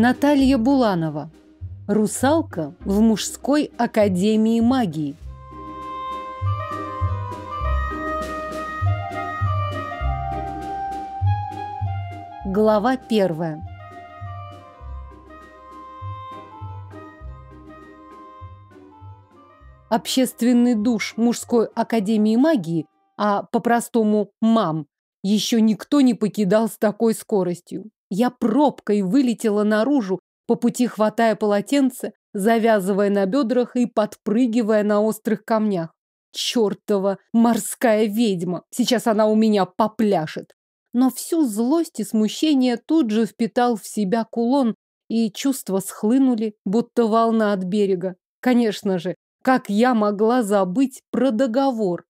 Наталья Буланова. Русалка в мужской академии магии. Глава первая. Общественный душ мужской академии магии, а по-простому МАМ, еще никто не покидал с такой скоростью. Я пробкой вылетела наружу, по пути хватая полотенце, завязывая на бедрах и подпрыгивая на острых камнях. Чёртова морская ведьма! Сейчас она у меня попляшет. Но всю злость и смущение тут же впитал в себя кулон, и чувства схлынули, будто волна от берега. Конечно же, как я могла забыть про договор?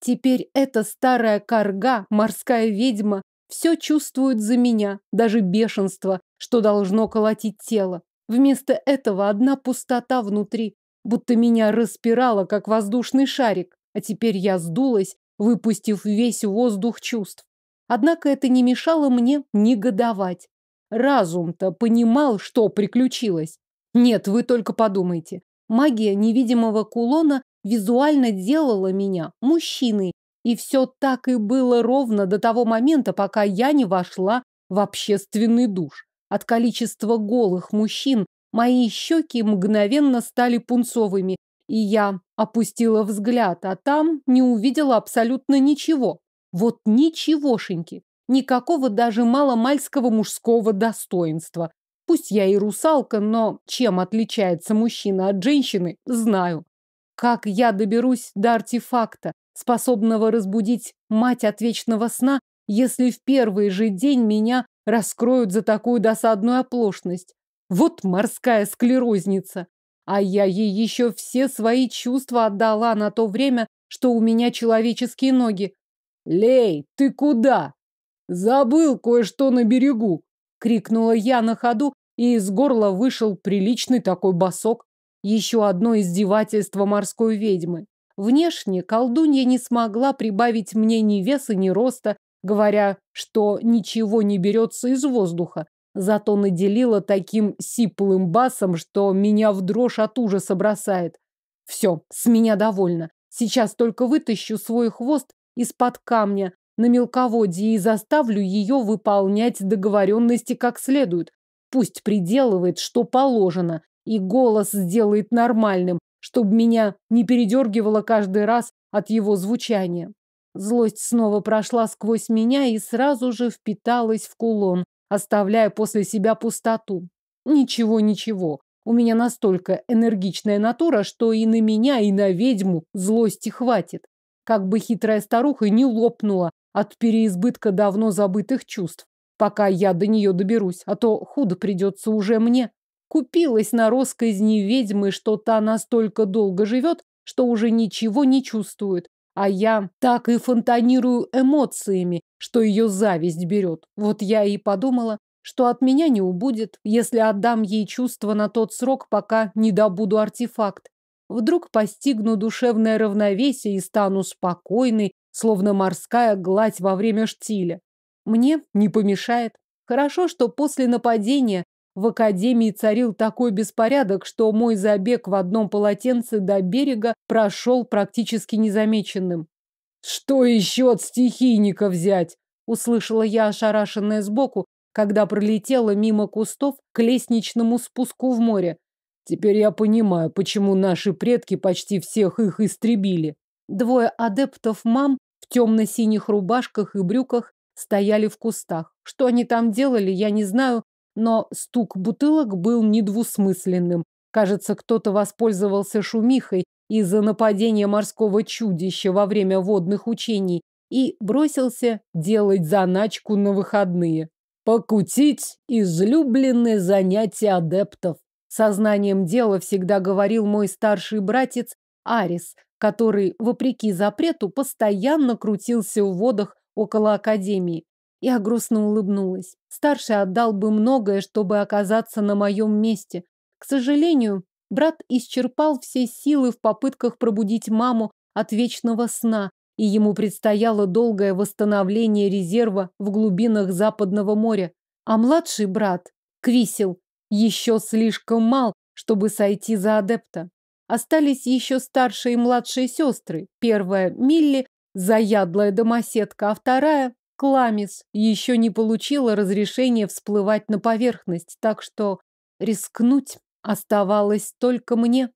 Теперь эта старая корга, морская ведьма, все чувствует за меня, даже бешенство, что должно колотить тело. Вместо этого одна пустота внутри, будто меня распирало, как воздушный шарик, а теперь я сдулась, выпустив весь воздух чувств. Однако это не мешало мне негодовать. Разум-то понимал, что приключилось. Нет, вы только подумайте. Магия невидимого кулона визуально делала меня мужчиной, и все так и было ровно до того момента, пока я не вошла в общественный душ. От количества голых мужчин мои щеки мгновенно стали пунцовыми, и я опустила взгляд, а там не увидела абсолютно ничего. Вот ничегошеньки. Никакого даже маломальского мужского достоинства. Пусть я и русалка, но чем отличается мужчина от женщины, знаю. Как я доберусь до артефакта? способного разбудить мать от вечного сна, если в первый же день меня раскроют за такую досадную оплошность. Вот морская склерозница. А я ей еще все свои чувства отдала на то время, что у меня человеческие ноги. «Лей, ты куда?» «Забыл кое-что на берегу!» — крикнула я на ходу, и из горла вышел приличный такой босок. Еще одно издевательство морской ведьмы. Внешне колдунья не смогла прибавить мне ни веса, ни роста, говоря, что ничего не берется из воздуха. Зато наделила таким сиплым басом, что меня в дрожь от ужаса бросает. Все, с меня довольно. Сейчас только вытащу свой хвост из-под камня на мелководье и заставлю ее выполнять договоренности как следует. Пусть приделывает, что положено, и голос сделает нормальным, чтобы меня не передергивало каждый раз от его звучания. Злость снова прошла сквозь меня и сразу же впиталась в кулон, оставляя после себя пустоту. Ничего, ничего. У меня настолько энергичная натура, что и на меня, и на ведьму злости хватит. Как бы хитрая старуха не лопнула от переизбытка давно забытых чувств, пока я до нее доберусь, а то худо придется уже мне. Купилась на росказни ведьмы, что та настолько долго живет, что уже ничего не чувствует. А я так и фонтанирую эмоциями, что ее зависть берет. Вот я и подумала, что от меня не убудет, если отдам ей чувства на тот срок, пока не добуду артефакт. Вдруг постигну душевное равновесие и стану спокойной, словно морская гладь во время штиля. Мне не помешает. Хорошо, что после нападения в академии царил такой беспорядок, что мой забег в одном полотенце до берега прошел практически незамеченным. «Что еще от стихийника взять?» – услышала я ошарашенное сбоку, когда пролетела мимо кустов к лестничному спуску в море. Теперь я понимаю, почему наши предки почти всех их истребили. Двое адептов мам в темно-синих рубашках и брюках стояли в кустах. Что они там делали, я не знаю, но стук бутылок был недвусмысленным. Кажется, кто-то воспользовался шумихой из-за нападения морского чудища во время водных учений и бросился делать заначку на выходные. «Покутить – излюбленное занятие адептов», – сознанием дела всегда говорил мой старший братец Арис, который, вопреки запрету, постоянно крутился в водах около Академии. Я грустно улыбнулась. Старший отдал бы многое, чтобы оказаться на моем месте. К сожалению, брат исчерпал все силы в попытках пробудить маму от вечного сна, и ему предстояло долгое восстановление резерва в глубинах Западного моря. А младший брат, Квисел, еще слишком мал, чтобы сойти за адепта. Остались еще старшие и младшие сестры. Первая – Милли, заядлая домоседка, а вторая Кламис еще не получила разрешения всплывать на поверхность, так что рискнуть оставалось только мне.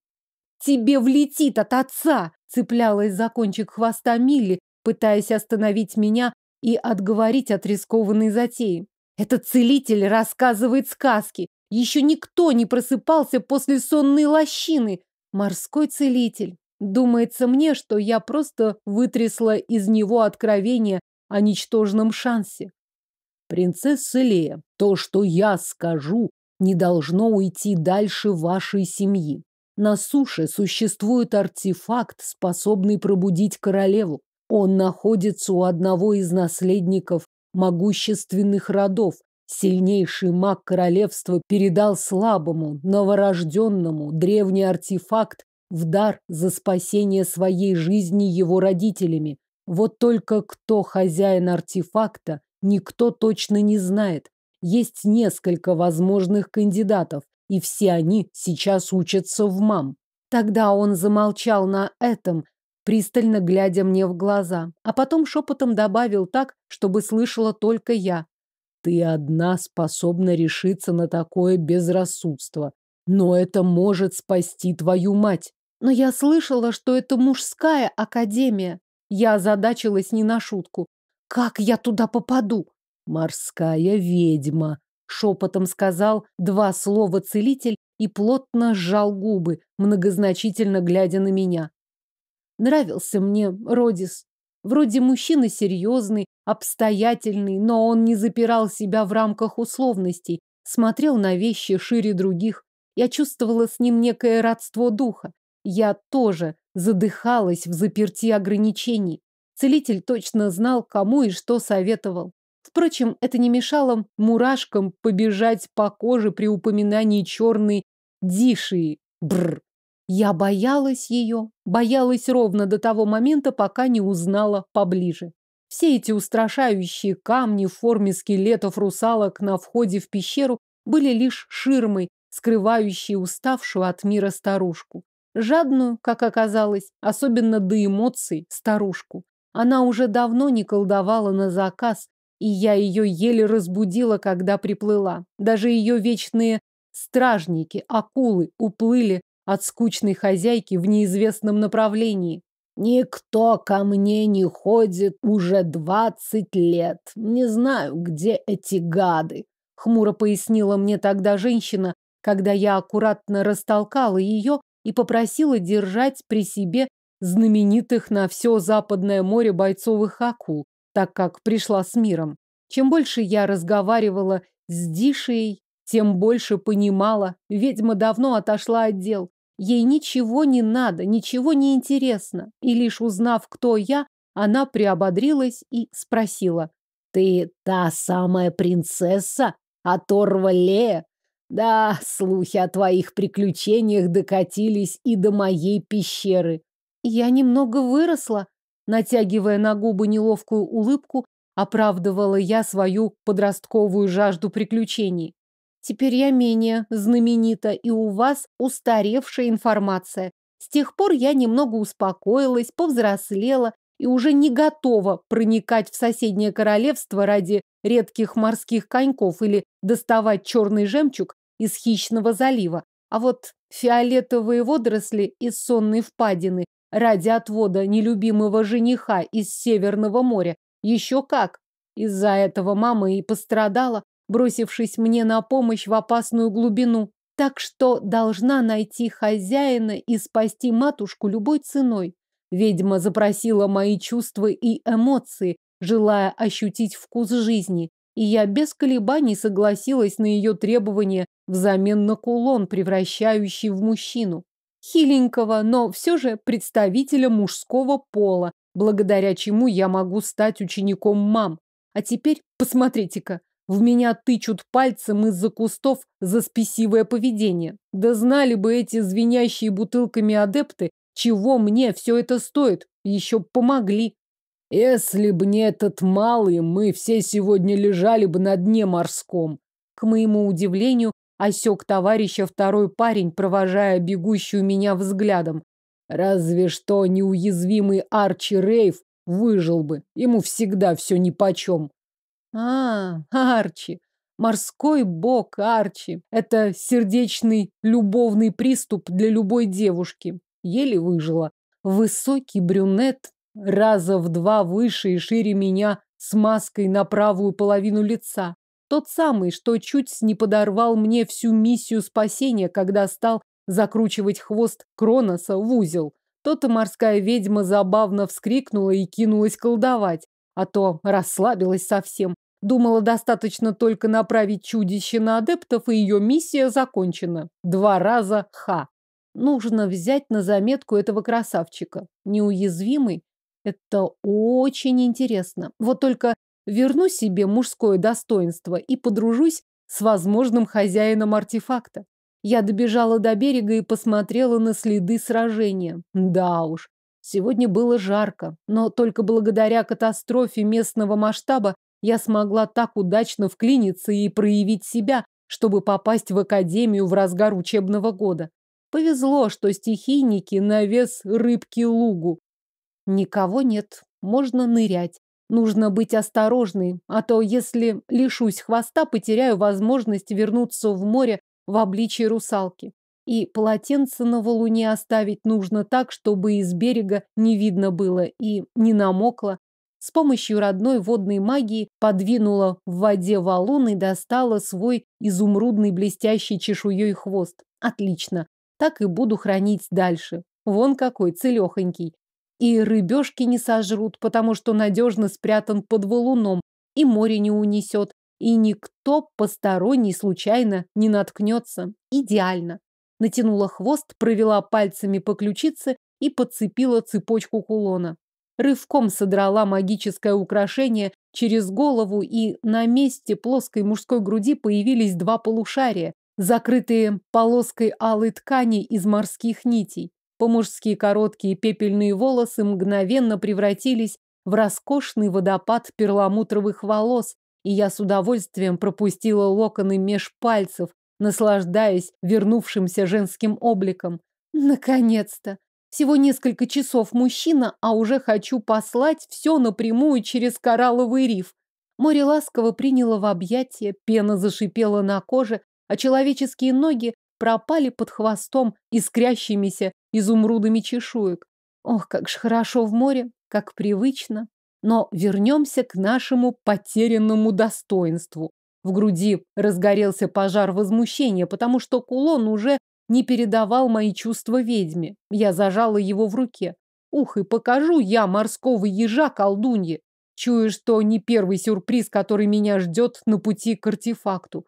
«Тебе влетит от отца!» — цеплялась за кончик хвоста Милли, пытаясь остановить меня и отговорить от рискованной затеи. «Этот целитель рассказывает сказки. Еще никто не просыпался после сонной лощины. Морской целитель. Думается мне, что я просто вытрясла из него откровение о ничтожном шансе. Принцесса Лея, то, что я скажу, не должно уйти дальше вашей семьи. На суше существует артефакт, способный пробудить королеву. Он находится у одного из наследников могущественных родов. Сильнейший маг королевства передал слабому, новорожденному древний артефакт в дар за спасение своей жизни его родителями, вот только кто хозяин артефакта, никто точно не знает. Есть несколько возможных кандидатов, и все они сейчас учатся в мам. Тогда он замолчал на этом, пристально глядя мне в глаза, а потом шепотом добавил так, чтобы слышала только я. Ты одна способна решиться на такое безрассудство, но это может спасти твою мать. Но я слышала, что это мужская академия. Я озадачилась не на шутку. Как я туда попаду? Морская ведьма. Шепотом сказал два слова целитель и плотно сжал губы, многозначительно глядя на меня. Нравился мне Родис. Вроде мужчина серьезный, обстоятельный, но он не запирал себя в рамках условностей, смотрел на вещи шире других. Я чувствовала с ним некое родство духа. Я тоже задыхалась в заперти ограничений. Целитель точно знал, кому и что советовал. Впрочем, это не мешало мурашкам побежать по коже при упоминании черной дишии. Бррр. Я боялась ее, боялась ровно до того момента, пока не узнала поближе. Все эти устрашающие камни в форме скелетов русалок на входе в пещеру были лишь ширмой, скрывающей уставшую от мира старушку. Жадную, как оказалось, особенно до эмоций, старушку. Она уже давно не колдовала на заказ, и я ее еле разбудила, когда приплыла. Даже ее вечные стражники, акулы, уплыли от скучной хозяйки в неизвестном направлении. Никто ко мне не ходит уже двадцать лет. Не знаю, где эти гады. Хмуро пояснила мне тогда женщина, когда я аккуратно растолкала ее, и попросила держать при себе знаменитых на все западное море бойцовых акул, так как пришла с миром. Чем больше я разговаривала с Дишей, тем больше понимала. Ведьма давно отошла от дел. Ей ничего не надо, ничего не интересно. И лишь узнав, кто я, она приободрилась и спросила. «Ты та самая принцесса? Оторва Лея? Да, слухи о твоих приключениях докатились и до моей пещеры. Я немного выросла, натягивая на губы неловкую улыбку, оправдывала я свою подростковую жажду приключений. Теперь я менее знаменита, и у вас устаревшая информация. С тех пор я немного успокоилась, повзрослела и уже не готова проникать в соседнее королевство ради редких морских коньков или доставать черный жемчуг из хищного залива. А вот фиолетовые водоросли из сонной впадины ради отвода нелюбимого жениха из Северного моря еще как. Из-за этого мама и пострадала, бросившись мне на помощь в опасную глубину. Так что должна найти хозяина и спасти матушку любой ценой. Ведьма запросила мои чувства и эмоции, желая ощутить вкус жизни, и я без колебаний согласилась на ее требования взамен на кулон, превращающий в мужчину. Хиленького, но все же представителя мужского пола, благодаря чему я могу стать учеником мам. А теперь посмотрите-ка, в меня тычут пальцем из-за кустов за спесивое поведение. Да знали бы эти звенящие бутылками адепты, чего мне все это стоит? Еще помогли. Если бы не этот малый, мы все сегодня лежали бы на дне морском. К моему удивлению, осек товарища второй парень, провожая бегущую меня взглядом. Разве что неуязвимый Арчи Рейв выжил бы. Ему всегда все нипочем. А, Арчи. Морской бог Арчи. Это сердечный любовный приступ для любой девушки еле выжила. Высокий брюнет, раза в два выше и шире меня, с маской на правую половину лица. Тот самый, что чуть не подорвал мне всю миссию спасения, когда стал закручивать хвост Кроноса в узел. Тот и морская ведьма забавно вскрикнула и кинулась колдовать, а то расслабилась совсем. Думала, достаточно только направить чудище на адептов, и ее миссия закончена. Два раза ха. Нужно взять на заметку этого красавчика. Неуязвимый. Это очень интересно. Вот только верну себе мужское достоинство и подружусь с возможным хозяином артефакта. Я добежала до берега и посмотрела на следы сражения. Да уж, сегодня было жарко, но только благодаря катастрофе местного масштаба я смогла так удачно вклиниться и проявить себя, чтобы попасть в академию в разгар учебного года. Повезло, что стихийники на вес рыбки лугу. Никого нет, можно нырять. Нужно быть осторожной, а то, если лишусь хвоста, потеряю возможность вернуться в море в обличье русалки. И полотенце на валуне оставить нужно так, чтобы из берега не видно было и не намокло. С помощью родной водной магии подвинула в воде валун и достала свой изумрудный блестящий чешуей хвост. Отлично так и буду хранить дальше. Вон какой, целехонький. И рыбешки не сожрут, потому что надежно спрятан под валуном, и море не унесет, и никто посторонний случайно не наткнется. Идеально. Натянула хвост, провела пальцами по ключице и подцепила цепочку кулона. Рывком содрала магическое украшение через голову, и на месте плоской мужской груди появились два полушария, закрытые полоской алой ткани из морских нитей. По-мужски короткие пепельные волосы мгновенно превратились в роскошный водопад перламутровых волос, и я с удовольствием пропустила локоны меж пальцев, наслаждаясь вернувшимся женским обликом. Наконец-то! Всего несколько часов мужчина, а уже хочу послать все напрямую через коралловый риф. Море ласково приняло в объятия, пена зашипела на коже, а человеческие ноги пропали под хвостом искрящимися изумрудами чешуек. Ох, как ж хорошо в море, как привычно. Но вернемся к нашему потерянному достоинству. В груди разгорелся пожар возмущения, потому что кулон уже не передавал мои чувства ведьме. Я зажала его в руке. Ух, и покажу я морского ежа колдунье. Чую, что не первый сюрприз, который меня ждет на пути к артефакту.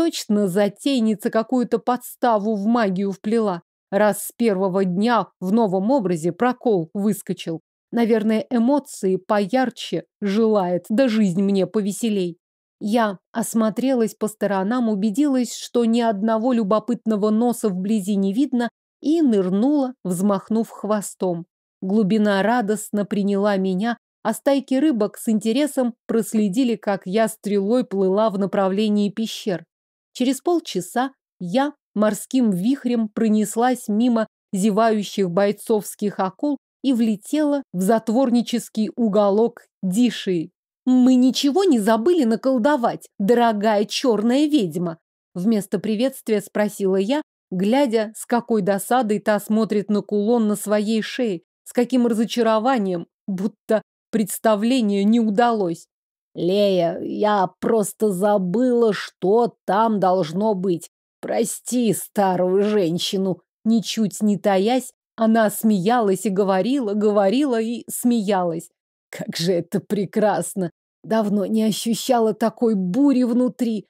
Точно затейница какую-то подставу в магию вплела, раз с первого дня в новом образе прокол выскочил. Наверное, эмоции поярче желает, да жизнь мне повеселей. Я осмотрелась по сторонам, убедилась, что ни одного любопытного носа вблизи не видно, и нырнула, взмахнув хвостом. Глубина радостно приняла меня, а стайки рыбок с интересом проследили, как я стрелой плыла в направлении пещер. Через полчаса я морским вихрем пронеслась мимо зевающих бойцовских акул и влетела в затворнический уголок Диши. «Мы ничего не забыли наколдовать, дорогая черная ведьма!» Вместо приветствия спросила я, глядя, с какой досадой та смотрит на кулон на своей шее, с каким разочарованием, будто представление не удалось. Лея, я просто забыла, что там должно быть. Прости старую женщину. Ничуть не таясь, она смеялась и говорила, говорила и смеялась. Как же это прекрасно! Давно не ощущала такой бури внутри.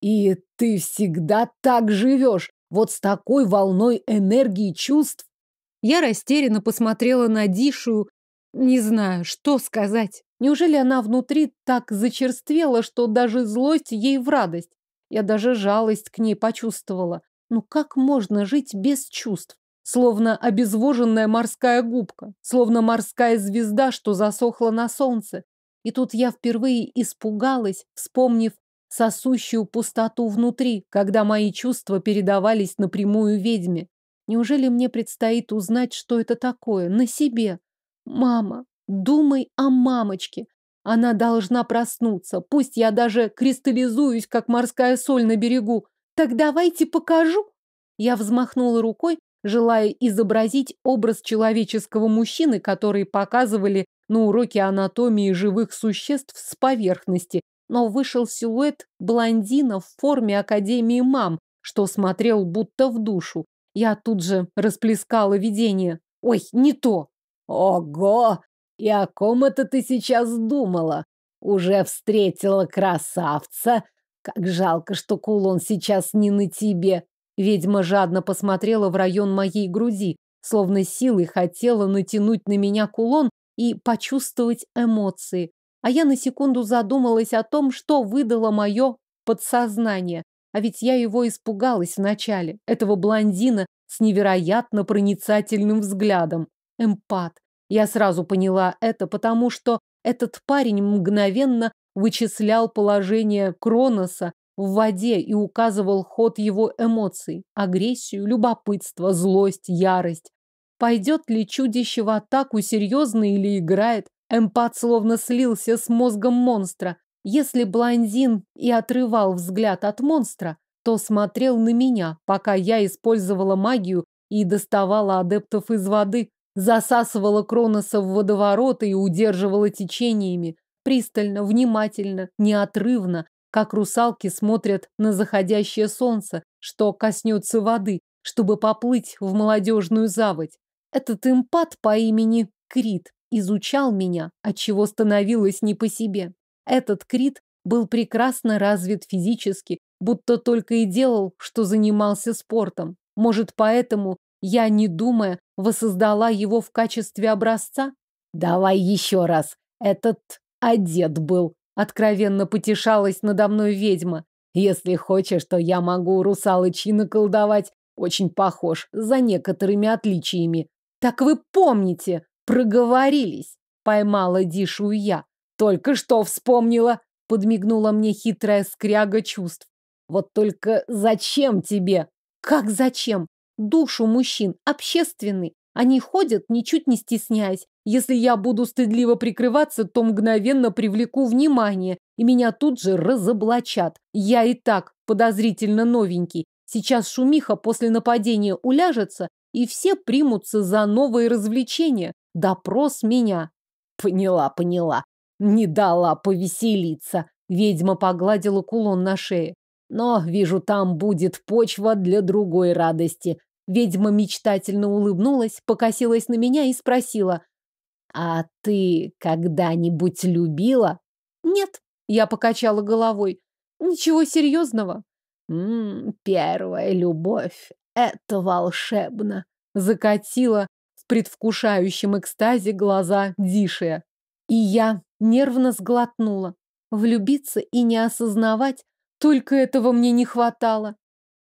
И ты всегда так живешь, вот с такой волной энергии чувств. Я растерянно посмотрела на Дишу. не знаю, что сказать. Неужели она внутри так зачерствела, что даже злость ей в радость? Я даже жалость к ней почувствовала. Ну как можно жить без чувств? Словно обезвоженная морская губка, словно морская звезда, что засохла на солнце. И тут я впервые испугалась, вспомнив сосущую пустоту внутри, когда мои чувства передавались напрямую ведьме. Неужели мне предстоит узнать, что это такое, на себе? Мама, Думай о мамочке. Она должна проснуться. Пусть я даже кристаллизуюсь, как морская соль на берегу. Так давайте покажу. Я взмахнула рукой, желая изобразить образ человеческого мужчины, который показывали на уроке анатомии живых существ с поверхности, но вышел силуэт блондина в форме Академии мам, что смотрел будто в душу. Я тут же расплескала видение. Ой, не то! Ого! И о ком это ты сейчас думала? Уже встретила красавца? Как жалко, что кулон сейчас не на тебе. Ведьма жадно посмотрела в район моей груди, словно силой хотела натянуть на меня кулон и почувствовать эмоции. А я на секунду задумалась о том, что выдало мое подсознание. А ведь я его испугалась вначале, этого блондина с невероятно проницательным взглядом. Эмпат. Я сразу поняла это, потому что этот парень мгновенно вычислял положение Кроноса в воде и указывал ход его эмоций – агрессию, любопытство, злость, ярость. Пойдет ли чудище в атаку серьезно или играет? Эмпат словно слился с мозгом монстра. Если блондин и отрывал взгляд от монстра, то смотрел на меня, пока я использовала магию и доставала адептов из воды засасывала Кроноса в водоворот и удерживала течениями, пристально, внимательно, неотрывно, как русалки смотрят на заходящее солнце, что коснется воды, чтобы поплыть в молодежную заводь. Этот импат по имени Крит изучал меня, отчего становилось не по себе. Этот Крит был прекрасно развит физически, будто только и делал, что занимался спортом. Может, поэтому я, не думая, воссоздала его в качестве образца? Давай еще раз. Этот одет был. Откровенно потешалась надо мной ведьма. Если хочешь, то я могу русалычи наколдовать. Очень похож, за некоторыми отличиями. Так вы помните, проговорились. Поймала Дишу я. Только что вспомнила. Подмигнула мне хитрая скряга чувств. Вот только зачем тебе? Как зачем? душу мужчин, общественный. Они ходят, ничуть не стесняясь. Если я буду стыдливо прикрываться, то мгновенно привлеку внимание, и меня тут же разоблачат. Я и так подозрительно новенький. Сейчас шумиха после нападения уляжется, и все примутся за новые развлечения. Допрос меня. Поняла, поняла. Не дала повеселиться. Ведьма погладила кулон на шее. Но, вижу, там будет почва для другой радости. Ведьма мечтательно улыбнулась, покосилась на меня и спросила. «А ты когда-нибудь любила?» «Нет», — я покачала головой. «Ничего серьезного». «М -м, первая любовь. Это волшебно», — закатила в предвкушающем экстазе глаза Дишия. И я нервно сглотнула. Влюбиться и не осознавать, только этого мне не хватало.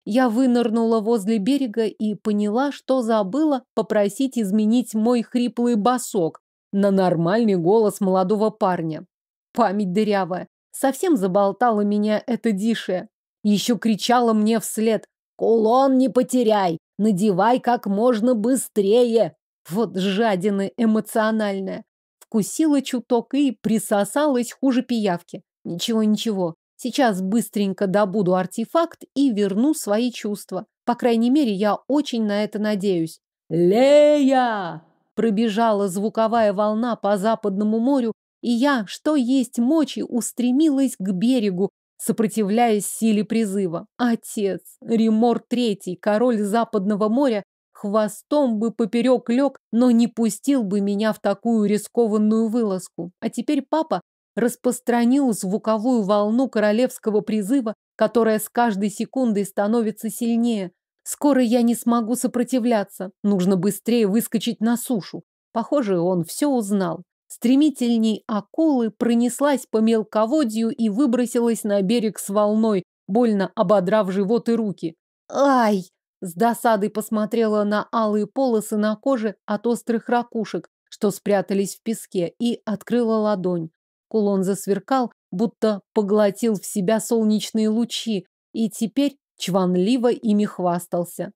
Я вынырнула возле берега и поняла, что забыла попросить изменить мой хриплый басок на нормальный голос молодого парня. Память дырявая. Совсем заболтала меня эта дишая. Еще кричала мне вслед. «Кулон не потеряй! Надевай как можно быстрее!» Вот жадина эмоциональная. Вкусила чуток и присосалась хуже пиявки. Ничего-ничего, Сейчас быстренько добуду артефакт и верну свои чувства. По крайней мере, я очень на это надеюсь. «Лея!» Пробежала звуковая волна по западному морю, и я, что есть мочи, устремилась к берегу, сопротивляясь силе призыва. Отец, Римор Третий, король западного моря, хвостом бы поперек лег, но не пустил бы меня в такую рискованную вылазку. А теперь папа распространил звуковую волну королевского призыва, которая с каждой секундой становится сильнее. Скоро я не смогу сопротивляться. Нужно быстрее выскочить на сушу. Похоже, он все узнал. Стремительней акулы пронеслась по мелководью и выбросилась на берег с волной, больно ободрав живот и руки. Ай! С досадой посмотрела на алые полосы на коже от острых ракушек, что спрятались в песке, и открыла ладонь. Кулон засверкал, будто поглотил в себя солнечные лучи, и теперь чванливо ими хвастался.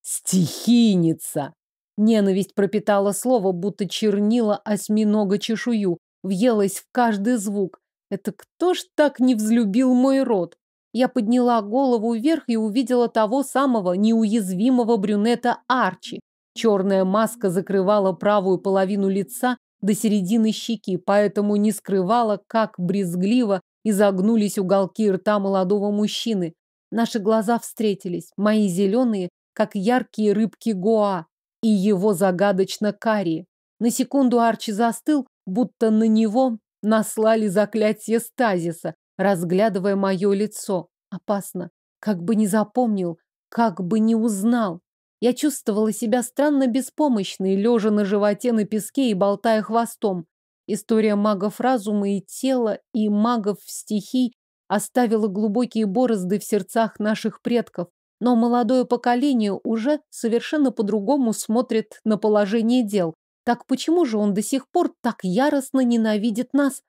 «Стихийница!» Ненависть пропитала слово, будто чернила осьминога чешую, въелась в каждый звук. «Это кто ж так не взлюбил мой род?» Я подняла голову вверх и увидела того самого неуязвимого брюнета Арчи. Черная маска закрывала правую половину лица, до середины щеки, поэтому не скрывала, как брезгливо изогнулись уголки рта молодого мужчины. Наши глаза встретились, мои зеленые, как яркие рыбки Гоа, и его загадочно карие. На секунду Арчи застыл, будто на него наслали заклятие стазиса, разглядывая мое лицо. Опасно. Как бы не запомнил, как бы не узнал. Я чувствовала себя странно беспомощной, лежа на животе на песке и болтая хвостом. История магов разума и тела, и магов стихий оставила глубокие борозды в сердцах наших предков. Но молодое поколение уже совершенно по-другому смотрит на положение дел. Так почему же он до сих пор так яростно ненавидит нас?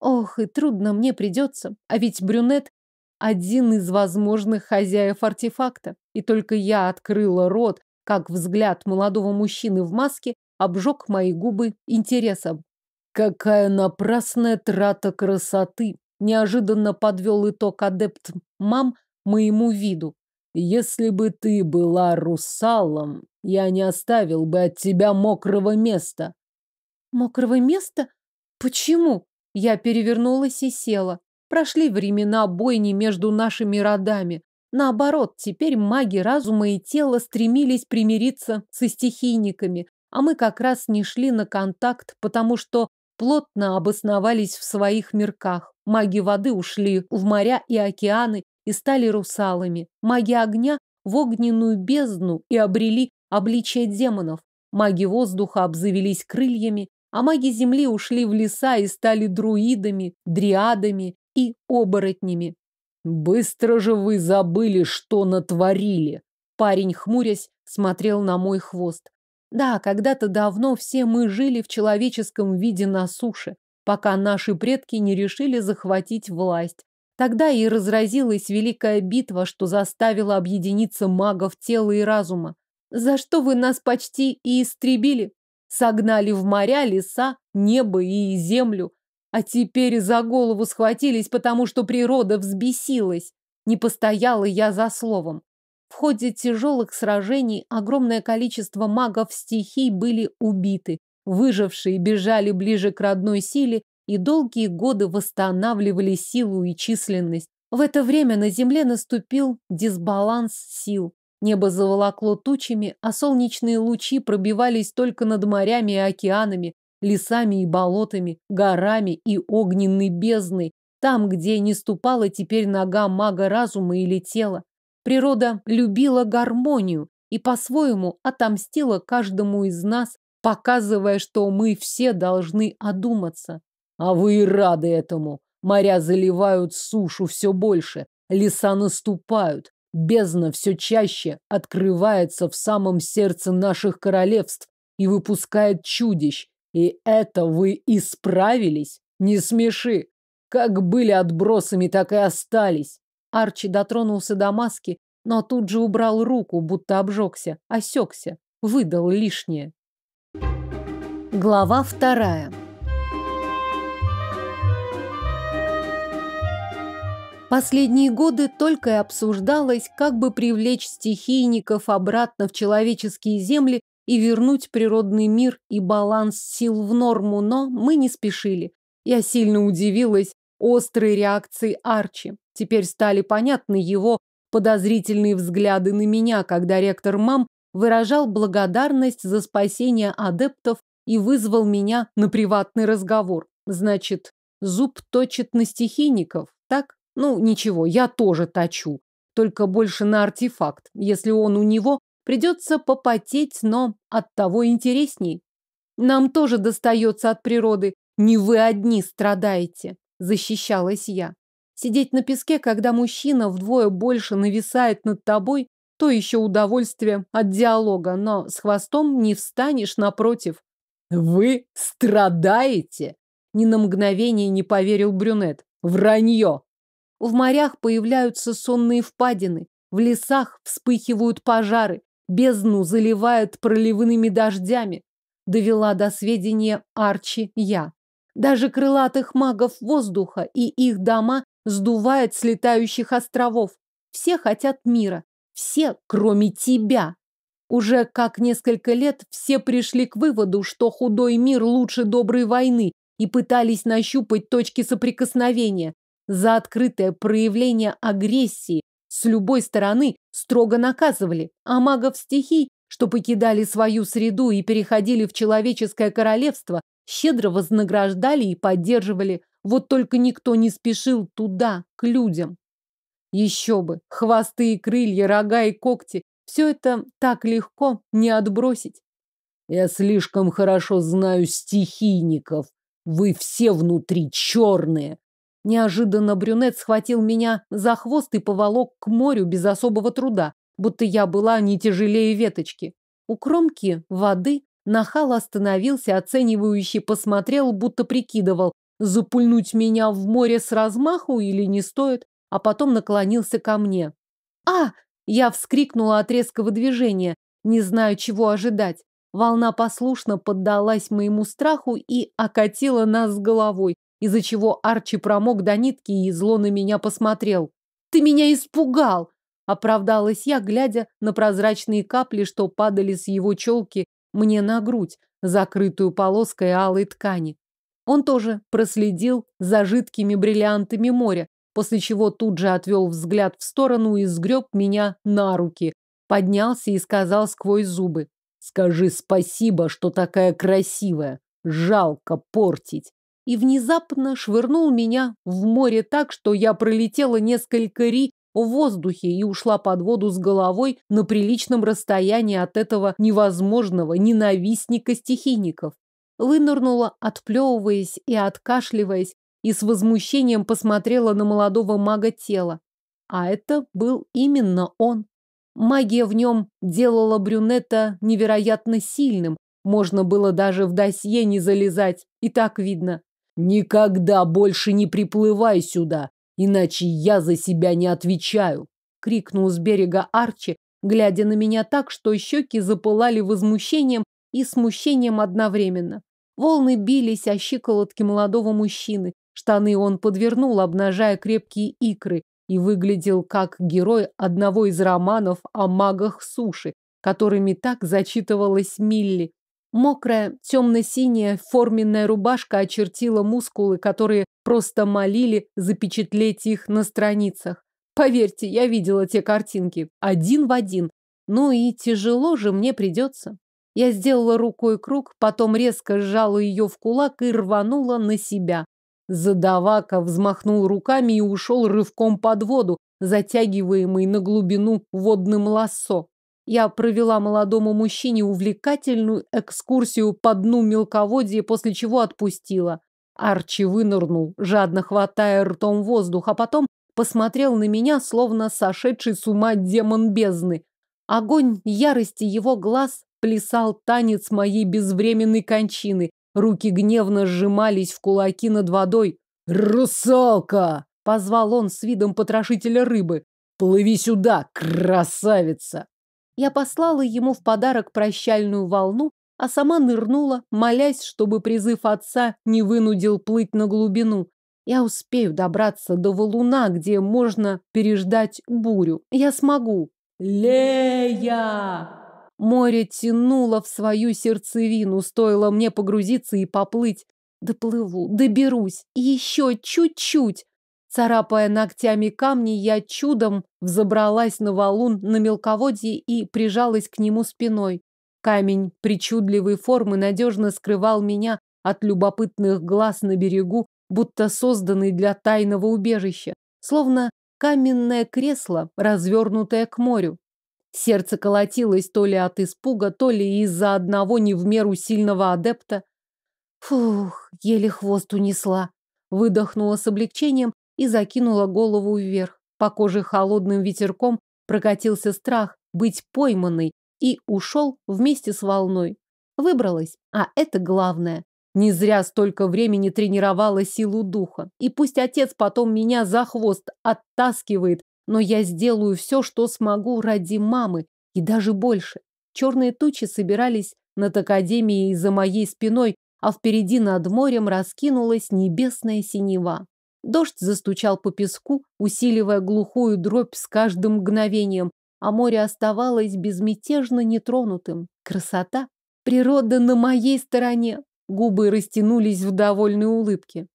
Ох, и трудно мне придется. А ведь брюнет один из возможных хозяев артефакта. И только я открыла рот, как взгляд молодого мужчины в маске обжег мои губы интересом. Какая напрасная трата красоты! Неожиданно подвел итог адепт мам моему виду. Если бы ты была русалом, я не оставил бы от тебя мокрого места. Мокрого места? Почему? Я перевернулась и села. Прошли времена бойни между нашими родами. Наоборот, теперь маги разума и тела стремились примириться со стихийниками, а мы как раз не шли на контакт, потому что плотно обосновались в своих мирках. Маги воды ушли в моря и океаны и стали русалами. Маги огня в огненную бездну и обрели обличие демонов. Маги воздуха обзавелись крыльями, а маги земли ушли в леса и стали друидами, дриадами и оборотнями. «Быстро же вы забыли, что натворили!» Парень, хмурясь, смотрел на мой хвост. Да, когда-то давно все мы жили в человеческом виде на суше, пока наши предки не решили захватить власть. Тогда и разразилась великая битва, что заставила объединиться магов тела и разума. За что вы нас почти и истребили? Согнали в моря, леса, небо и землю, а теперь за голову схватились, потому что природа взбесилась. Не постояла я за словом. В ходе тяжелых сражений огромное количество магов стихий были убиты. Выжившие бежали ближе к родной силе и долгие годы восстанавливали силу и численность. В это время на Земле наступил дисбаланс сил. Небо заволокло тучами, а солнечные лучи пробивались только над морями и океанами, лесами и болотами, горами и огненной бездной, там, где не ступала теперь нога мага разума или тела. Природа любила гармонию и по-своему отомстила каждому из нас, показывая, что мы все должны одуматься. А вы и рады этому. Моря заливают сушу все больше, леса наступают, бездна все чаще открывается в самом сердце наших королевств и выпускает чудищ, и это вы исправились? Не смеши. Как были отбросами, так и остались. Арчи дотронулся до маски, но тут же убрал руку, будто обжегся, осекся, выдал лишнее. Глава вторая. Последние годы только и обсуждалось, как бы привлечь стихийников обратно в человеческие земли и вернуть природный мир и баланс сил в норму, но мы не спешили. Я сильно удивилась острой реакции Арчи. Теперь стали понятны его подозрительные взгляды на меня, когда ректор Мам выражал благодарность за спасение адептов и вызвал меня на приватный разговор. Значит, зуб точит на стихийников, так? Ну, ничего, я тоже точу. Только больше на артефакт. Если он у него, Придется попотеть, но от того интересней. Нам тоже достается от природы. Не вы одни страдаете, защищалась я. Сидеть на песке, когда мужчина вдвое больше нависает над тобой, то еще удовольствие от диалога, но с хвостом не встанешь напротив. Вы страдаете? Ни на мгновение не поверил брюнет. Вранье! В морях появляются сонные впадины, в лесах вспыхивают пожары, бездну заливает проливными дождями, довела до сведения Арчи я. Даже крылатых магов воздуха и их дома сдувает с летающих островов. Все хотят мира. Все, кроме тебя. Уже как несколько лет все пришли к выводу, что худой мир лучше доброй войны и пытались нащупать точки соприкосновения. За открытое проявление агрессии с любой стороны строго наказывали, а магов стихий, что покидали свою среду и переходили в человеческое королевство, щедро вознаграждали и поддерживали. Вот только никто не спешил туда, к людям. Еще бы, хвосты и крылья, рога и когти – все это так легко не отбросить. Я слишком хорошо знаю стихийников. Вы все внутри черные, Неожиданно брюнет схватил меня за хвост и поволок к морю без особого труда, будто я была не тяжелее веточки. У кромки воды нахал остановился, оценивающе посмотрел, будто прикидывал, запульнуть меня в море с размаху или не стоит, а потом наклонился ко мне. «А!» – я вскрикнула от резкого движения, не знаю, чего ожидать. Волна послушно поддалась моему страху и окатила нас с головой, из-за чего Арчи промок до нитки и зло на меня посмотрел. «Ты меня испугал!» – оправдалась я, глядя на прозрачные капли, что падали с его челки мне на грудь, закрытую полоской алой ткани. Он тоже проследил за жидкими бриллиантами моря, после чего тут же отвел взгляд в сторону и сгреб меня на руки, поднялся и сказал сквозь зубы. «Скажи спасибо, что такая красивая. Жалко портить и внезапно швырнул меня в море так, что я пролетела несколько ри в воздухе и ушла под воду с головой на приличном расстоянии от этого невозможного ненавистника стихийников. Вынырнула, отплевываясь и откашливаясь, и с возмущением посмотрела на молодого мага тела. А это был именно он. Магия в нем делала брюнета невероятно сильным, можно было даже в досье не залезать, и так видно. «Никогда больше не приплывай сюда, иначе я за себя не отвечаю!» — крикнул с берега Арчи, глядя на меня так, что щеки запылали возмущением и смущением одновременно. Волны бились о щиколотки молодого мужчины, штаны он подвернул, обнажая крепкие икры, и выглядел как герой одного из романов о магах суши, которыми так зачитывалась Милли. Мокрая, темно-синяя форменная рубашка очертила мускулы, которые просто молили запечатлеть их на страницах. Поверьте, я видела те картинки. Один в один. Ну и тяжело же мне придется. Я сделала рукой круг, потом резко сжала ее в кулак и рванула на себя. Задавака взмахнул руками и ушел рывком под воду, затягиваемый на глубину водным лассо я провела молодому мужчине увлекательную экскурсию по дну мелководья, после чего отпустила. Арчи вынырнул, жадно хватая ртом воздух, а потом посмотрел на меня, словно сошедший с ума демон бездны. Огонь ярости его глаз плясал танец моей безвременной кончины. Руки гневно сжимались в кулаки над водой. «Русалка!» — позвал он с видом потрошителя рыбы. «Плыви сюда, красавица!» Я послала ему в подарок прощальную волну, а сама нырнула, молясь, чтобы призыв отца не вынудил плыть на глубину. Я успею добраться до валуна, где можно переждать бурю. Я смогу. Лея! Море тянуло в свою сердцевину, стоило мне погрузиться и поплыть. Доплыву, доберусь, еще чуть-чуть. Царапая ногтями камни, я чудом взобралась на валун на мелководье и прижалась к нему спиной. Камень причудливой формы надежно скрывал меня от любопытных глаз на берегу, будто созданный для тайного убежища, словно каменное кресло, развернутое к морю. Сердце колотилось то ли от испуга, то ли из-за одного не в меру сильного адепта. Фух, еле хвост унесла. Выдохнула с облегчением и закинула голову вверх. По коже холодным ветерком прокатился страх быть пойманной и ушел вместе с волной. Выбралась, а это главное. Не зря столько времени тренировала силу духа. И пусть отец потом меня за хвост оттаскивает, но я сделаю все, что смогу ради мамы, и даже больше. Черные тучи собирались над академией за моей спиной, а впереди над морем раскинулась небесная синева. Дождь застучал по песку, усиливая глухую дробь с каждым мгновением, а море оставалось безмятежно нетронутым. Красота! Природа на моей стороне! Губы растянулись в довольной улыбке.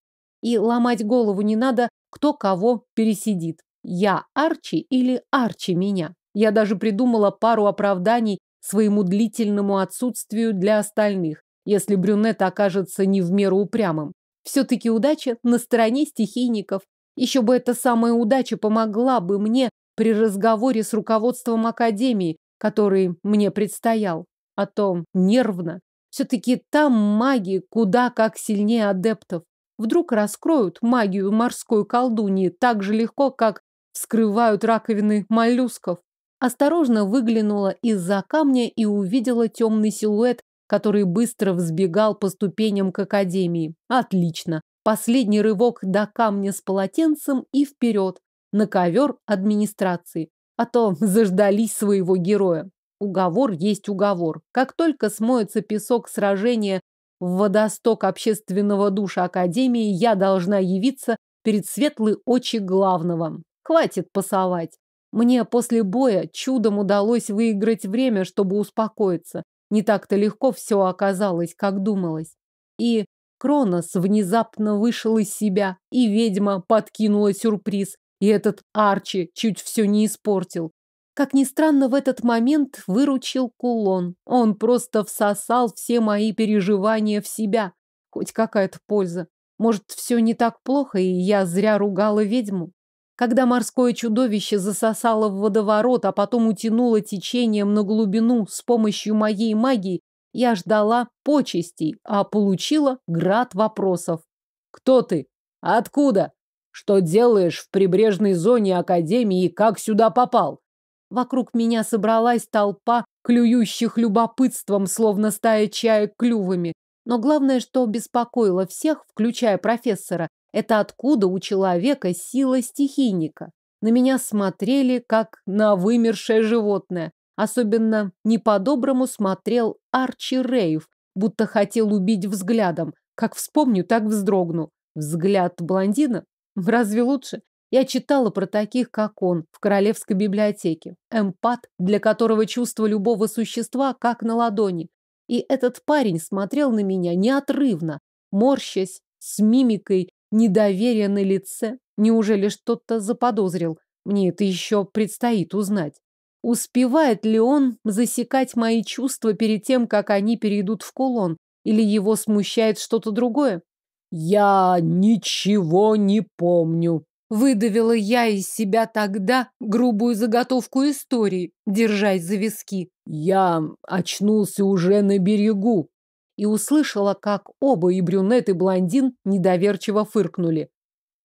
И ломать голову не надо, кто кого пересидит. Я Арчи или Арчи меня. Я даже придумала пару оправданий своему длительному отсутствию для остальных, если брюнет окажется не в меру упрямым. Все-таки удача на стороне стихийников. Еще бы эта самая удача помогла бы мне при разговоре с руководством академии, который мне предстоял. А то нервно. Все-таки там маги куда как сильнее адептов. Вдруг раскроют магию морской колдуньи так же легко, как вскрывают раковины моллюсков. Осторожно выглянула из-за камня и увидела темный силуэт который быстро взбегал по ступеням к академии. Отлично. Последний рывок до камня с полотенцем и вперед, на ковер администрации. А то заждались своего героя. Уговор есть уговор. Как только смоется песок сражения в водосток общественного душа Академии, я должна явиться перед светлой очи главного. Хватит пасовать. Мне после боя чудом удалось выиграть время, чтобы успокоиться. Не так-то легко все оказалось, как думалось. И Кронос внезапно вышел из себя, и ведьма подкинула сюрприз, и этот Арчи чуть все не испортил. Как ни странно, в этот момент выручил кулон. Он просто всосал все мои переживания в себя. Хоть какая-то польза. Может, все не так плохо, и я зря ругала ведьму? Когда морское чудовище засосало в водоворот, а потом утянуло течением на глубину с помощью моей магии, я ждала почестей, а получила град вопросов. «Кто ты? Откуда? Что делаешь в прибрежной зоне Академии и как сюда попал?» Вокруг меня собралась толпа клюющих любопытством, словно стая чаек клювами. Но главное, что беспокоило всех, включая профессора, это откуда у человека сила стихийника? На меня смотрели, как на вымершее животное. Особенно не по-доброму смотрел Арчи Рейв, будто хотел убить взглядом. Как вспомню, так вздрогну. Взгляд блондина? Разве лучше? Я читала про таких, как он, в королевской библиотеке. Эмпат, для которого чувство любого существа как на ладони. И этот парень смотрел на меня неотрывно, морщась, с мимикой недоверие на лице. Неужели что-то заподозрил? Мне это еще предстоит узнать. Успевает ли он засекать мои чувства перед тем, как они перейдут в кулон? Или его смущает что-то другое? «Я ничего не помню», — выдавила я из себя тогда грубую заготовку истории, держась за виски. «Я очнулся уже на берегу, и услышала, как оба, и брюнет, и блондин, недоверчиво фыркнули.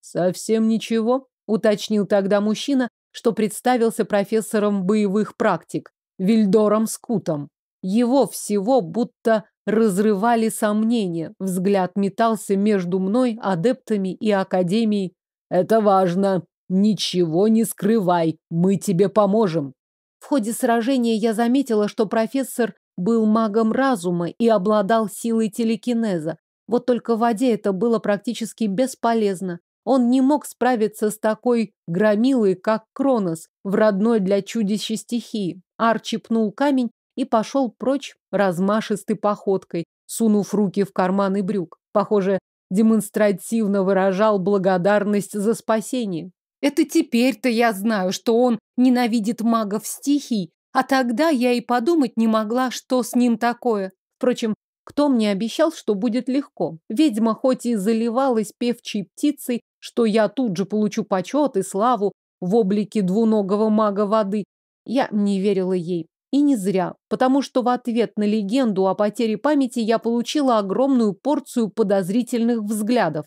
«Совсем ничего», — уточнил тогда мужчина, что представился профессором боевых практик, Вильдором Скутом. Его всего будто разрывали сомнения, взгляд метался между мной, адептами и академией. «Это важно. Ничего не скрывай, мы тебе поможем». В ходе сражения я заметила, что профессор был магом разума и обладал силой телекинеза. Вот только в воде это было практически бесполезно. Он не мог справиться с такой громилой, как Кронос, в родной для чудища стихии. Арчи пнул камень и пошел прочь размашистой походкой, сунув руки в карманы брюк. Похоже, демонстративно выражал благодарность за спасение. Это теперь-то я знаю, что он ненавидит магов стихий, а тогда я и подумать не могла, что с ним такое. Впрочем, кто мне обещал, что будет легко? Ведьма хоть и заливалась певчей птицей, что я тут же получу почет и славу в облике двуногого мага воды, я не верила ей. И не зря, потому что в ответ на легенду о потере памяти я получила огромную порцию подозрительных взглядов.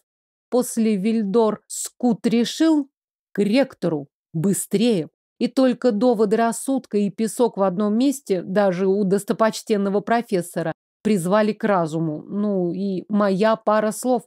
После Вильдор Скут решил к ректору быстрее. И только доводы рассудка и песок в одном месте, даже у достопочтенного профессора, призвали к разуму. Ну и моя пара слов.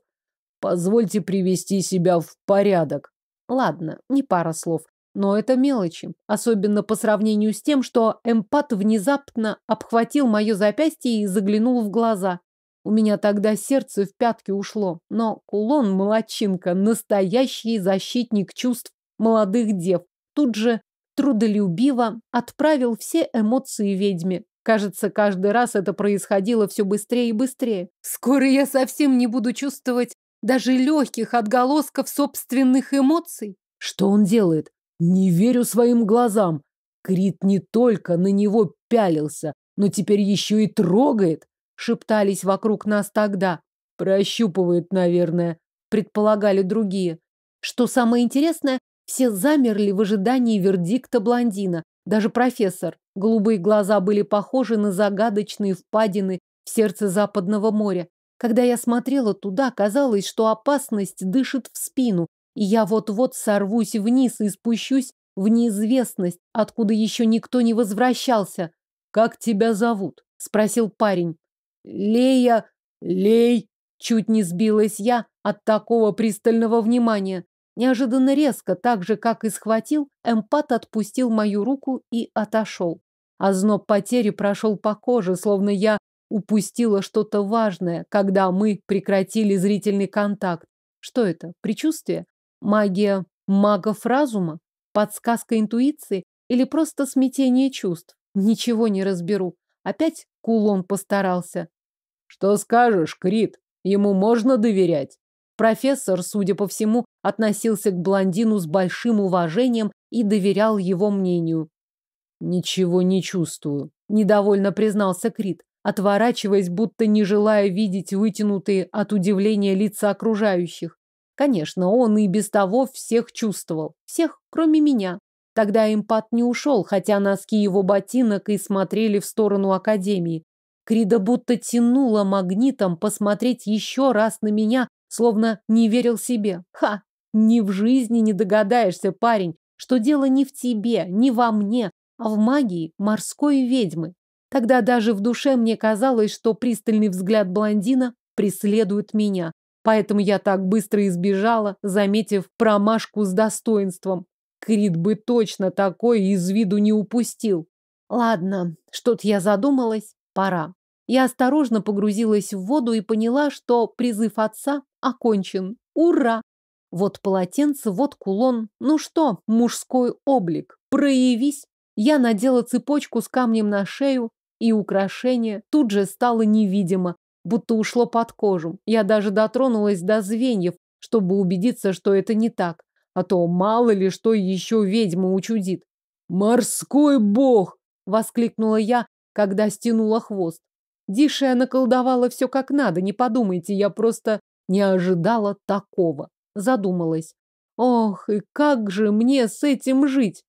Позвольте привести себя в порядок. Ладно, не пара слов, но это мелочи. Особенно по сравнению с тем, что эмпат внезапно обхватил мое запястье и заглянул в глаза. У меня тогда сердце в пятки ушло, но кулон-молодчинка, настоящий защитник чувств молодых дев, тут же трудолюбиво отправил все эмоции ведьме. Кажется, каждый раз это происходило все быстрее и быстрее. Скоро я совсем не буду чувствовать даже легких отголосков собственных эмоций. Что он делает? Не верю своим глазам. Крит не только на него пялился, но теперь еще и трогает. Шептались вокруг нас тогда. Прощупывает, наверное, предполагали другие. Что самое интересное, все замерли в ожидании вердикта блондина, даже профессор. Голубые глаза были похожи на загадочные впадины в сердце Западного моря. Когда я смотрела туда, казалось, что опасность дышит в спину, и я вот-вот сорвусь вниз и спущусь в неизвестность, откуда еще никто не возвращался. «Как тебя зовут?» – спросил парень. «Лея... Лей...» – чуть не сбилась я от такого пристального внимания. Неожиданно резко, так же, как и схватил, эмпат отпустил мою руку и отошел. Озноб а потери прошел по коже, словно я упустила что-то важное, когда мы прекратили зрительный контакт. Что это? Причувствие? Магия магов разума? Подсказка интуиции? Или просто смятение чувств? Ничего не разберу. Опять кулон постарался. Что скажешь, Крит? Ему можно доверять? Профессор, судя по всему, относился к блондину с большим уважением и доверял его мнению. «Ничего не чувствую», – недовольно признался Крит, отворачиваясь, будто не желая видеть вытянутые от удивления лица окружающих. Конечно, он и без того всех чувствовал. Всех, кроме меня. Тогда импат не ушел, хотя носки его ботинок и смотрели в сторону Академии. Крида будто тянула магнитом посмотреть еще раз на меня, словно не верил себе. Ха, ни в жизни не догадаешься, парень, что дело не в тебе, не во мне, а в магии морской ведьмы. Тогда даже в душе мне казалось, что пристальный взгляд блондина преследует меня. Поэтому я так быстро избежала, заметив промашку с достоинством. Крит бы точно такой из виду не упустил. Ладно, что-то я задумалась, пора. Я осторожно погрузилась в воду и поняла, что призыв отца окончен. Ура! Вот полотенце, вот кулон. Ну что, мужской облик, проявись. Я надела цепочку с камнем на шею, и украшение тут же стало невидимо, будто ушло под кожу. Я даже дотронулась до звеньев, чтобы убедиться, что это не так. А то мало ли что еще ведьма учудит. «Морской бог!» – воскликнула я, когда стянула хвост. Дишая наколдовала все как надо, не подумайте, я просто не ожидала такого задумалась. Ох, и как же мне с этим жить?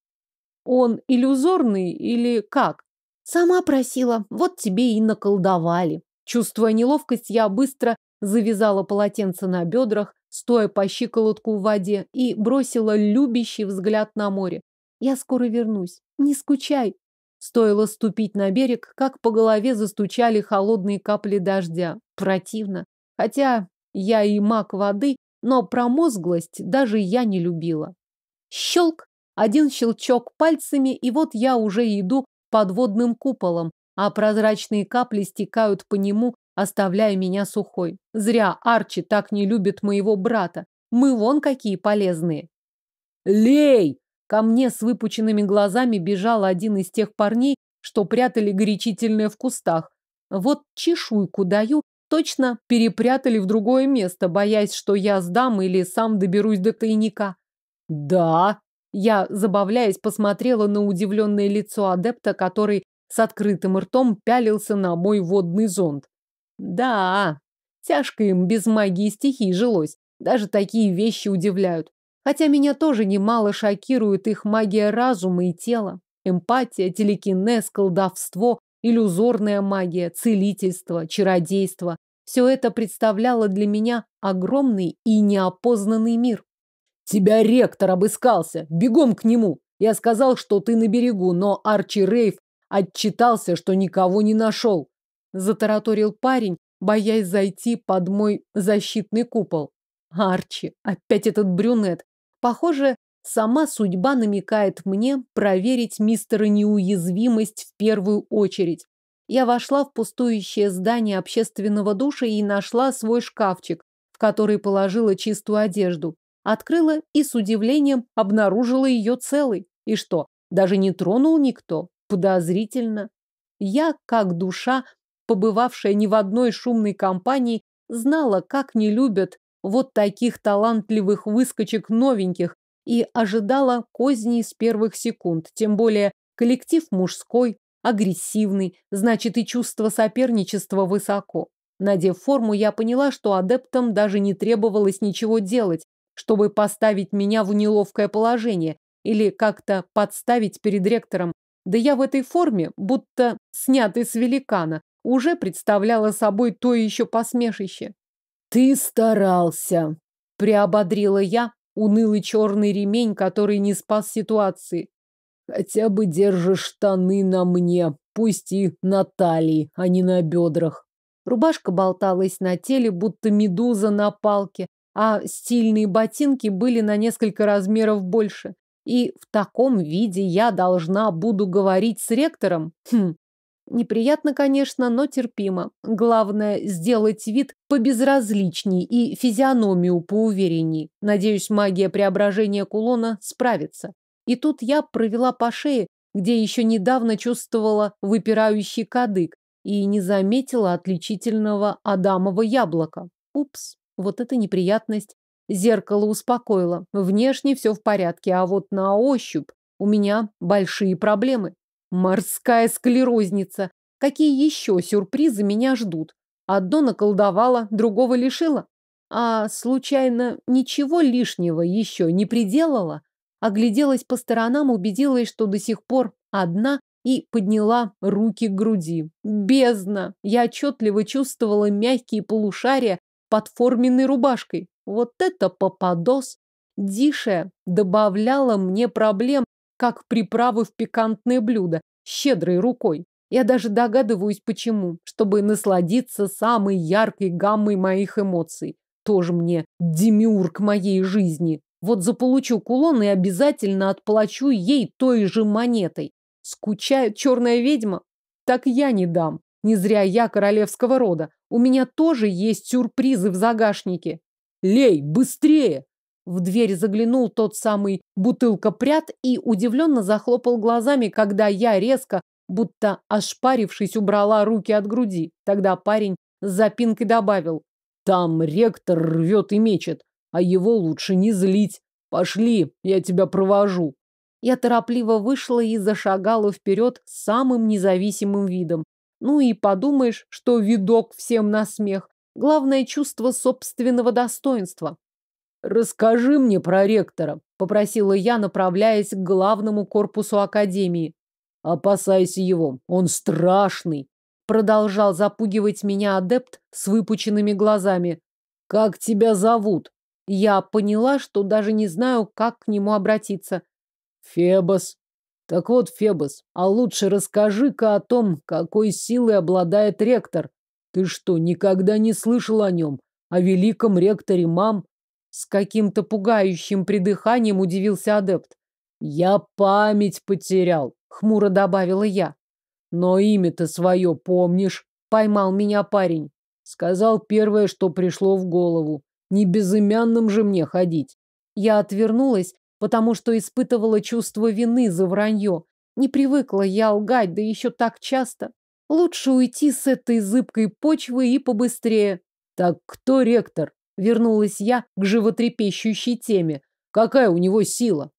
Он иллюзорный или как? Сама просила, вот тебе и наколдовали. Чувствуя неловкость, я быстро завязала полотенце на бедрах, стоя по щиколотку в воде, и бросила любящий взгляд на море. Я скоро вернусь, не скучай. Стоило ступить на берег, как по голове застучали холодные капли дождя. Противно. Хотя я и маг воды, но промозглость даже я не любила. Щелк! Один щелчок пальцами, и вот я уже иду под водным куполом, а прозрачные капли стекают по нему, оставляя меня сухой. Зря Арчи так не любит моего брата. Мы вон какие полезные. Лей! Ко мне с выпученными глазами бежал один из тех парней, что прятали горячительное в кустах. Вот чешуйку даю, точно перепрятали в другое место, боясь, что я сдам или сам доберусь до тайника. Да. Я, забавляясь, посмотрела на удивленное лицо адепта, который с открытым ртом пялился на мой водный зонд. Да, тяжко им без магии стихий жилось. Даже такие вещи удивляют. Хотя меня тоже немало шокирует их магия разума и тела. Эмпатия, телекинез, колдовство, иллюзорная магия, целительство, чародейство. Все это представляло для меня огромный и неопознанный мир. Тебя ректор обыскался. Бегом к нему. Я сказал, что ты на берегу, но Арчи Рейв отчитался, что никого не нашел. Затараторил парень, боясь зайти под мой защитный купол. Арчи, опять этот брюнет. Похоже, Сама судьба намекает мне проверить мистера неуязвимость в первую очередь. Я вошла в пустующее здание общественного душа и нашла свой шкафчик, в который положила чистую одежду. Открыла и с удивлением обнаружила ее целой. И что, даже не тронул никто? Подозрительно. Я, как душа, побывавшая ни в одной шумной компании, знала, как не любят вот таких талантливых выскочек новеньких, и ожидала козней с первых секунд, тем более коллектив мужской, агрессивный, значит и чувство соперничества высоко. Надев форму, я поняла, что адептам даже не требовалось ничего делать, чтобы поставить меня в неловкое положение или как-то подставить перед ректором. Да я в этой форме, будто снятый с великана, уже представляла собой то еще посмешище. «Ты старался!» – приободрила я, унылый черный ремень, который не спас ситуации. Хотя бы держишь штаны на мне, пусть и на талии, а не на бедрах. Рубашка болталась на теле, будто медуза на палке, а стильные ботинки были на несколько размеров больше. И в таком виде я должна буду говорить с ректором? Хм, Неприятно, конечно, но терпимо. Главное, сделать вид побезразличней и физиономию поуверенней. Надеюсь, магия преображения кулона справится. И тут я провела по шее, где еще недавно чувствовала выпирающий кадык и не заметила отличительного адамового яблока. Упс, вот это неприятность. Зеркало успокоило. Внешне все в порядке, а вот на ощупь у меня большие проблемы. Морская склерозница. Какие еще сюрпризы меня ждут? Одно наколдовала, другого лишила. А случайно ничего лишнего еще не приделала? Огляделась по сторонам, убедилась, что до сих пор одна и подняла руки к груди. Бездна! Я отчетливо чувствовала мягкие полушария под форменной рубашкой. Вот это попадос! Дише добавляла мне проблем, как приправы в пикантное блюдо, щедрой рукой. Я даже догадываюсь, почему. Чтобы насладиться самой яркой гаммой моих эмоций. Тоже мне демиург моей жизни. Вот заполучу кулон и обязательно отплачу ей той же монетой. Скучает черная ведьма? Так я не дам. Не зря я королевского рода. У меня тоже есть сюрпризы в загашнике. Лей, быстрее! В дверь заглянул тот самый бутылка-прят и удивленно захлопал глазами, когда я резко, будто ошпарившись, убрала руки от груди. Тогда парень с запинкой добавил. «Там ректор рвет и мечет, а его лучше не злить. Пошли, я тебя провожу». Я торопливо вышла и зашагала вперед самым независимым видом. Ну и подумаешь, что видок всем на смех. Главное чувство собственного достоинства. «Расскажи мне про ректора», — попросила я, направляясь к главному корпусу академии. «Опасайся его, он страшный», — продолжал запугивать меня адепт с выпученными глазами. «Как тебя зовут?» Я поняла, что даже не знаю, как к нему обратиться. «Фебос». «Так вот, Фебос, а лучше расскажи-ка о том, какой силой обладает ректор. Ты что, никогда не слышал о нем? О великом ректоре мам?» С каким-то пугающим придыханием удивился адепт. «Я память потерял», — хмуро добавила я. «Но имя-то свое помнишь?» — поймал меня парень. Сказал первое, что пришло в голову. «Не безымянным же мне ходить». Я отвернулась, потому что испытывала чувство вины за вранье. Не привыкла я лгать, да еще так часто. Лучше уйти с этой зыбкой почвы и побыстрее. «Так кто ректор?» Вернулась я к животрепещущей теме. Какая у него сила?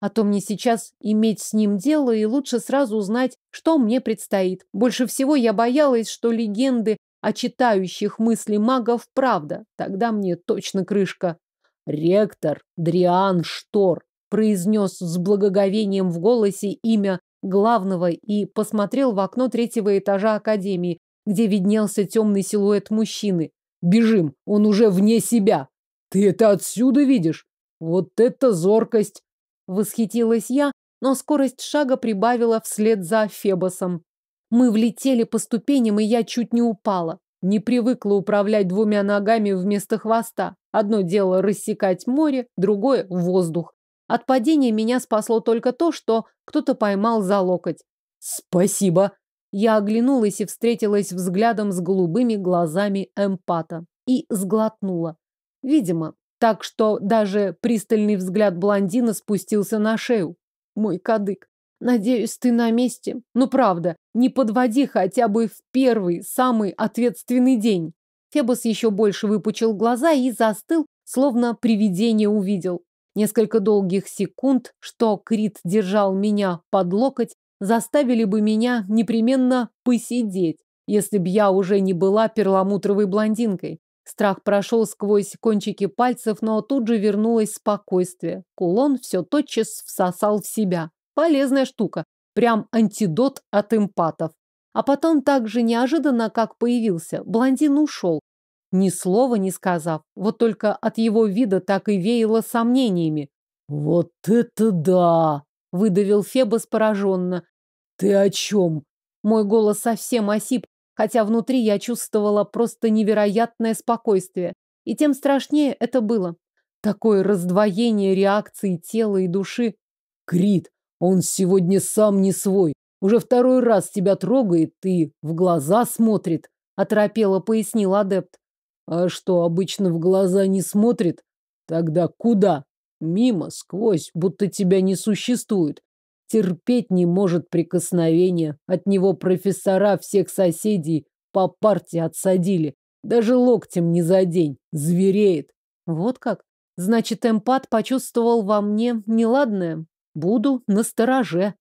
А то мне сейчас иметь с ним дело, и лучше сразу узнать, что мне предстоит. Больше всего я боялась, что легенды о читающих мысли магов правда. Тогда мне точно крышка. Ректор Дриан Штор произнес с благоговением в голосе имя главного и посмотрел в окно третьего этажа академии, где виднелся темный силуэт мужчины. Бежим, он уже вне себя. Ты это отсюда видишь? Вот это зоркость! Восхитилась я, но скорость шага прибавила вслед за Фебосом. Мы влетели по ступеням, и я чуть не упала. Не привыкла управлять двумя ногами вместо хвоста. Одно дело рассекать море, другое – воздух. От падения меня спасло только то, что кто-то поймал за локоть. «Спасибо!» Я оглянулась и встретилась взглядом с голубыми глазами эмпата. И сглотнула. Видимо, так что даже пристальный взгляд блондина спустился на шею. Мой кадык. Надеюсь, ты на месте. Ну, правда, не подводи хотя бы в первый, самый ответственный день. Фебос еще больше выпучил глаза и застыл, словно привидение увидел. Несколько долгих секунд, что Крит держал меня под локоть, заставили бы меня непременно посидеть, если б я уже не была перламутровой блондинкой. Страх прошел сквозь кончики пальцев, но тут же вернулось спокойствие. Кулон все тотчас всосал в себя. Полезная штука. Прям антидот от эмпатов. А потом так же неожиданно, как появился, блондин ушел. Ни слова не сказав. Вот только от его вида так и веяло сомнениями. «Вот это да!» выдавил Фебос пораженно. Ты о чем? Мой голос совсем осип, хотя внутри я чувствовала просто невероятное спокойствие. И тем страшнее это было. Такое раздвоение реакции тела и души. Крит, он сегодня сам не свой. Уже второй раз тебя трогает и в глаза смотрит, оторопело пояснил адепт. А что, обычно в глаза не смотрит? Тогда куда? Мимо, сквозь, будто тебя не существует. Терпеть не может прикосновения. От него профессора всех соседей по парте отсадили. Даже локтем не задень. Звереет. Вот как? Значит, эмпат почувствовал во мне неладное. Буду на стороже.